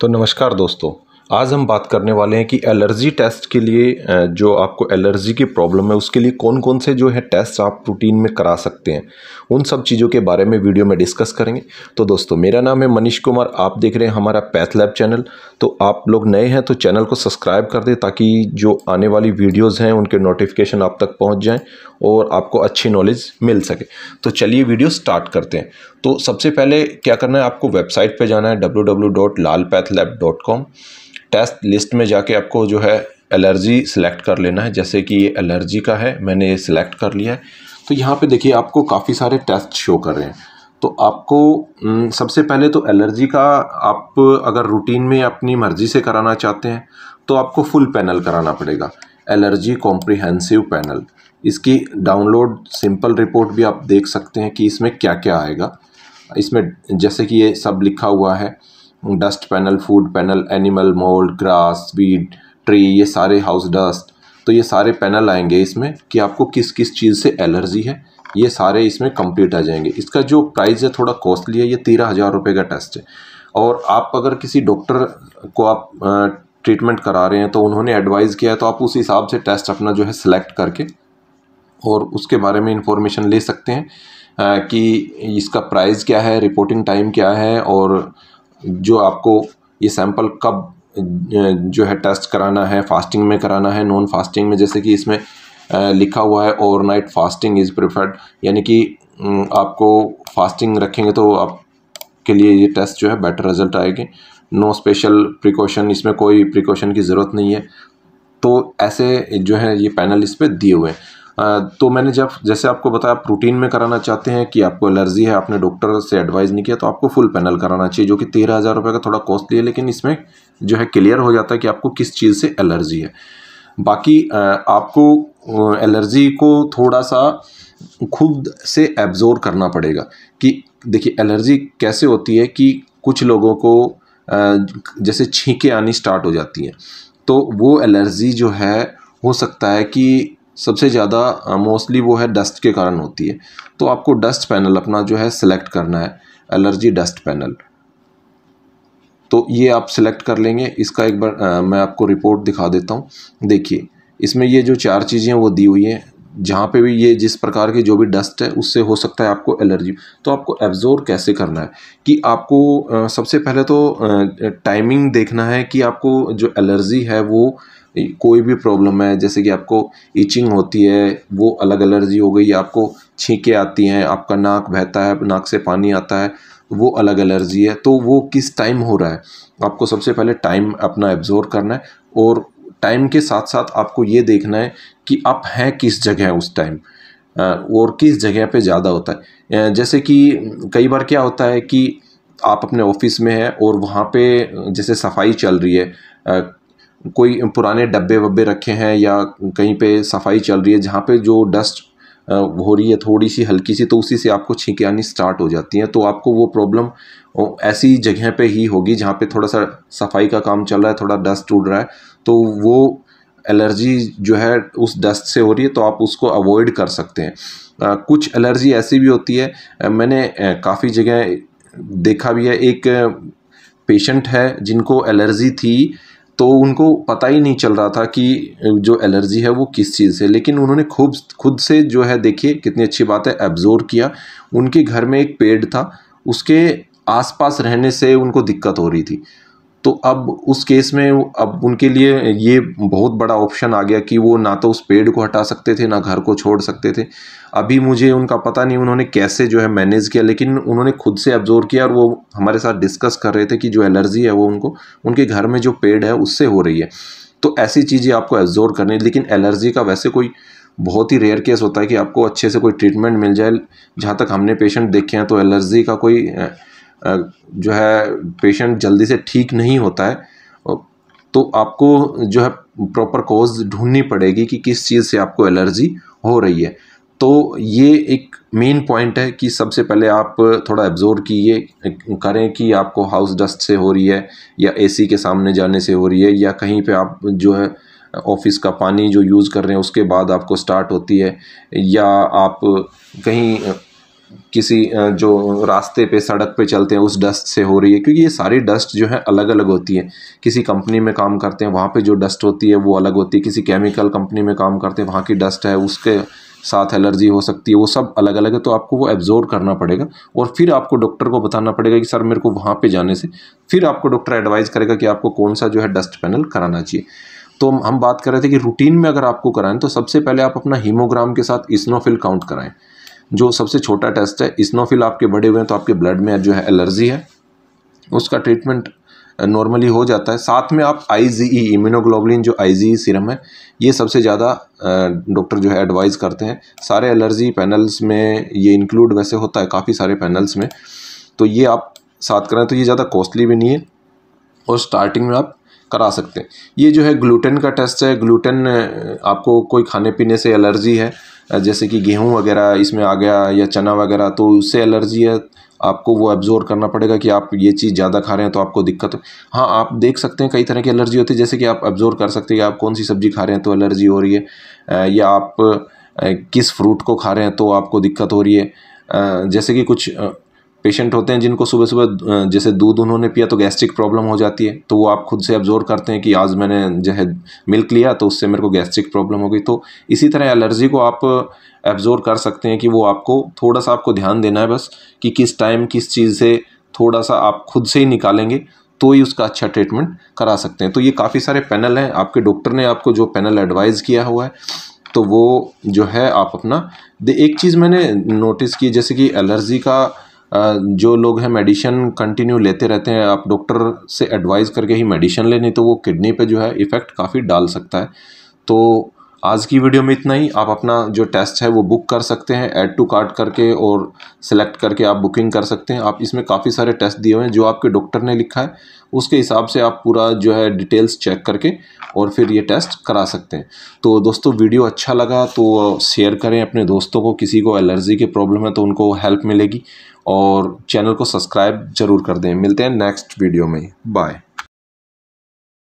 तो नमस्कार दोस्तों आज हम बात करने वाले हैं कि एलर्जी टेस्ट के लिए जो आपको एलर्जी की प्रॉब्लम है उसके लिए कौन कौन से जो है टेस्ट आप रूटीन में करा सकते हैं उन सब चीज़ों के बारे में वीडियो में डिस्कस करेंगे तो दोस्तों मेरा नाम है मनीष कुमार आप देख रहे हैं हमारा पैथ लैब चैनल तो आप लोग नए हैं तो चैनल को सब्सक्राइब कर दें ताकि जो आने वाली वीडियोज़ हैं उनके नोटिफिकेशन आप तक पहुँच जाएँ और आपको अच्छी नॉलेज मिल सके तो चलिए वीडियो स्टार्ट करते हैं तो सबसे पहले क्या करना है आपको वेबसाइट पर जाना है डब्ल्यू टेस्ट लिस्ट में जाके आपको जो है एलर्जी सिलेक्ट कर लेना है जैसे कि ये एलर्जी का है मैंने ये सिलेक्ट कर लिया है तो यहाँ पे देखिए आपको काफ़ी सारे टेस्ट शो कर रहे हैं तो आपको सबसे पहले तो एलर्जी का आप अगर रूटीन में अपनी मर्ज़ी से कराना चाहते हैं तो आपको फुल पैनल कराना पड़ेगा एलर्जी कॉम्प्रिहेंसिव पैनल इसकी डाउनलोड सिंपल रिपोर्ट भी आप देख सकते हैं कि इसमें क्या क्या आएगा इसमें जैसे कि ये सब लिखा हुआ है dust panel food panel animal mould grass weed tree ये सारे हाउस डस्ट तो ये सारे पैनल आएंगे इसमें कि आपको किस किस चीज़ से एलर्जी है ये सारे इसमें कंप्लीट आ जाएंगे इसका जो प्राइस है थोड़ा कॉस्टली है ये तेरह हज़ार रुपये का टेस्ट है और आप अगर किसी डॉक्टर को आप ट्रीटमेंट करा रहे हैं तो उन्होंने एडवाइज़ किया है तो आप उस हिसाब से टेस्ट अपना जो है सिलेक्ट करके और उसके बारे में इंफॉर्मेशन ले सकते हैं कि इसका प्राइस क्या है रिपोर्टिंग टाइम क्या है और जो आपको ये सैंपल कब जो है टेस्ट कराना है फास्टिंग में कराना है नॉन फास्टिंग में जैसे कि इसमें लिखा हुआ है ओवरनाइट फास्टिंग इज़ प्रिफर्ड यानी कि आपको फास्टिंग रखेंगे तो आप के लिए ये टेस्ट जो है बेटर रिजल्ट आएगी नो स्पेशल प्रिकॉशन इसमें कोई प्रिकॉशन की ज़रूरत नहीं है तो ऐसे जो है ये पैनल इस पर दिए हुए हैं तो मैंने जब जैसे आपको बताया आप प्रोटीन में कराना चाहते हैं कि आपको एलर्जी है आपने डॉक्टर से एडवाइज़ नहीं किया तो आपको फुल पैनल कराना चाहिए जो कि तेरह हज़ार रुपये का थोड़ा कॉस्टली है लेकिन इसमें जो है क्लियर हो जाता है कि आपको किस चीज़ से एलर्जी है बाकी आपको एलर्जी को थोड़ा सा खुद से एब्जोर्व करना पड़ेगा कि देखिए एलर्जी कैसे होती है कि कुछ लोगों को जैसे छींके आनी स्टार्ट हो जाती हैं तो वो एलर्जी जो है हो सकता है कि सबसे ज़्यादा मोस्टली वो है डस्ट के कारण होती है तो आपको डस्ट पैनल अपना जो है सिलेक्ट करना है एलर्जी डस्ट पैनल तो ये आप सिलेक्ट कर लेंगे इसका एक बार मैं आपको रिपोर्ट दिखा देता हूँ देखिए इसमें ये जो चार चीज़ें वो दी हुई हैं जहाँ पे भी ये जिस प्रकार की जो भी डस्ट है उससे हो सकता है आपको एलर्जी तो आपको एब्जोर्व कैसे करना है कि आपको सबसे पहले तो टाइमिंग देखना है कि आपको जो एलर्जी है वो कोई भी प्रॉब्लम है जैसे कि आपको इचिंग होती है वो अलग एलर्जी हो गई आपको छींके आती हैं आपका नाक बहता है नाक से पानी आता है वो अलग एलर्जी है तो वो किस टाइम हो रहा है आपको सबसे पहले टाइम अपना एब्जोर्व करना है और टाइम के साथ साथ आपको ये देखना है कि आप हैं किस जगह उस टाइम और किस जगह पे ज़्यादा होता है जैसे कि कई बार क्या होता है कि आप अपने ऑफिस में हैं और वहाँ पे जैसे सफाई चल रही है कोई पुराने डब्बे वब्बे रखे हैं या कहीं पे सफाई चल रही है जहाँ पे जो डस्ट हो रही है थोड़ी सी हल्की सी तो उसी से आपको छींके आनी स्टार्ट हो जाती हैं तो आपको वो प्रॉब्लम ऐसी जगह पे ही होगी जहाँ पे थोड़ा सा सफाई का काम चल रहा है थोड़ा डस्ट उड़ रहा है तो वो एलर्जी जो है उस डस्ट से हो रही है तो आप उसको अवॉइड कर सकते हैं आ, कुछ एलर्जी ऐसी भी होती है मैंने काफ़ी जगह देखा भी है एक पेशेंट है जिनको एलर्जी थी तो उनको पता ही नहीं चल रहा था कि जो एलर्जी है वो किस चीज़ से लेकिन उन्होंने खूब खुद से जो है देखिए कितनी अच्छी बात है एब्जोर्व किया उनके घर में एक पेड़ था उसके आसपास रहने से उनको दिक्कत हो रही थी तो अब उस केस में अब उनके लिए ये बहुत बड़ा ऑप्शन आ गया कि वो ना तो उस पेड़ को हटा सकते थे ना घर को छोड़ सकते थे अभी मुझे उनका पता नहीं उन्होंने कैसे जो है मैनेज किया लेकिन उन्होंने खुद से ऑब्जर्व किया और वो हमारे साथ डिस्कस कर रहे थे कि जो एलर्जी है वो उनको उनके घर में जो पेड़ है उससे हो रही है तो ऐसी चीज़ें आपको एब्जोर्व करनी लेकिन एलर्जी का वैसे कोई बहुत ही रेयर केस होता है कि आपको अच्छे से कोई ट्रीटमेंट मिल जाए जहाँ तक हमने पेशेंट देखे हैं तो एलर्जी का कोई जो है पेशेंट जल्दी से ठीक नहीं होता है तो आपको जो है प्रॉपर कॉज ढूंढनी पड़ेगी कि किस चीज़ से आपको एलर्जी हो रही है तो ये एक मेन पॉइंट है कि सबसे पहले आप थोड़ा एब्जोर्व कीजिए करें कि आपको हाउस डस्ट से हो रही है या एसी के सामने जाने से हो रही है या कहीं पे आप जो है ऑफिस का पानी जो यूज़ कर रहे हैं उसके बाद आपको स्टार्ट होती है या आप कहीं किसी जो रास्ते पे सड़क पे चलते हैं उस डस्ट से हो रही है क्योंकि ये सारी डस्ट जो है अलग अलग होती है किसी कंपनी में काम करते हैं वहाँ पे जो डस्ट होती है वो अलग होती है किसी केमिकल कंपनी में काम करते हैं वहाँ की डस्ट है उसके साथ एलर्जी हो सकती है वो सब अलग अलग है तो आपको वो एब्जॉर्व करना पड़ेगा और फिर आपको डॉक्टर को बताना पड़ेगा कि सर मेरे को वहाँ पे जाने से फिर आपको डॉक्टर एडवाइज़ करेगा कि आपको कौन सा जो है डस्ट पैनल कराना चाहिए तो हम बात कर रहे थे कि रूटीन में अगर आपको कराएं तो सबसे पहले आप अपना हीमोग्राम के साथ इसनोफिल काउंट कराएं जो सबसे छोटा टेस्ट है इस्नोफिल आपके बड़े हुए हैं तो आपके ब्लड में जो है एलर्जी है उसका ट्रीटमेंट नॉर्मली हो जाता है साथ में आप आई जी ई इम्यूनोग्लोबलिन जो आई जी ई सीरम है ये सबसे ज़्यादा डॉक्टर जो है एडवाइज़ करते हैं सारे एलर्जी पैनल्स में ये इंक्लूड वैसे होता है काफ़ी सारे पैनल्स में तो ये आप साथ करें तो ये ज़्यादा कॉस्टली भी नहीं है और स्टार्टिंग में आप करा सकते हैं ये जो है ग्लूटेन का टेस्ट है ग्लूटेन आपको कोई खाने पीने से एलर्जी है जैसे कि गेहूँ वगैरह इसमें आ गया या चना वगैरह तो उससे एलर्जी है आपको वो एब्जोर्व करना पड़ेगा कि आप ये चीज़ ज़्यादा खा रहे हैं तो आपको दिक्कत हाँ आप देख सकते हैं कई तरह की एलर्जी होती है जैसे कि आप एब्जोर्व कर सकते हैं कि आप कौन सी सब्ज़ी खा रहे हैं तो एलर्जी हो रही है या आप किस फ्रूट को खा रहे हैं तो आपको दिक्कत हो रही है जैसे कि कुछ पेशेंट होते हैं जिनको सुबह सुबह जैसे दूध उन्होंने पिया तो गैस्ट्रिक प्रॉब्लम हो जाती है तो वो आप खुद से ऑब्जोर्व करते हैं कि आज मैंने जो है मिल्क लिया तो उससे मेरे को गैस्ट्रिक प्रॉब्लम हो गई तो इसी तरह एलर्जी को आप ऑब्जोर्व कर सकते हैं कि वो आपको थोड़ा सा आपको ध्यान देना है बस कि किस टाइम किस चीज़ से थोड़ा सा आप खुद से ही निकालेंगे तो ही उसका अच्छा ट्रीटमेंट करा सकते हैं तो ये काफ़ी सारे पैनल हैं आपके डॉक्टर ने आपको जो पैनल एडवाइज़ किया हुआ है तो वो जो है आप अपना एक चीज़ मैंने नोटिस की जैसे कि एलर्जी का जो लोग हैं मेडिसिन कंटिन्यू लेते रहते हैं आप डॉक्टर से एडवाइस करके ही मेडिसिन लें नहीं तो वो किडनी पे जो है इफ़ेक्ट काफ़ी डाल सकता है तो आज की वीडियो में इतना ही आप अपना जो टेस्ट है वो बुक कर सकते हैं ऐड टू कार्ट करके और सेलेक्ट करके आप बुकिंग कर सकते हैं आप इसमें काफ़ी सारे टेस्ट दिए हुए हैं जो आपके डॉक्टर ने लिखा है उसके हिसाब से आप पूरा जो है डिटेल्स चेक करके और फिर ये टेस्ट करा सकते हैं तो दोस्तों वीडियो अच्छा लगा तो शेयर करें अपने दोस्तों को किसी को एलर्जी की प्रॉब्लम है तो उनको हेल्प मिलेगी और चैनल को सब्सक्राइब ज़रूर कर दें मिलते हैं नेक्स्ट वीडियो में बाय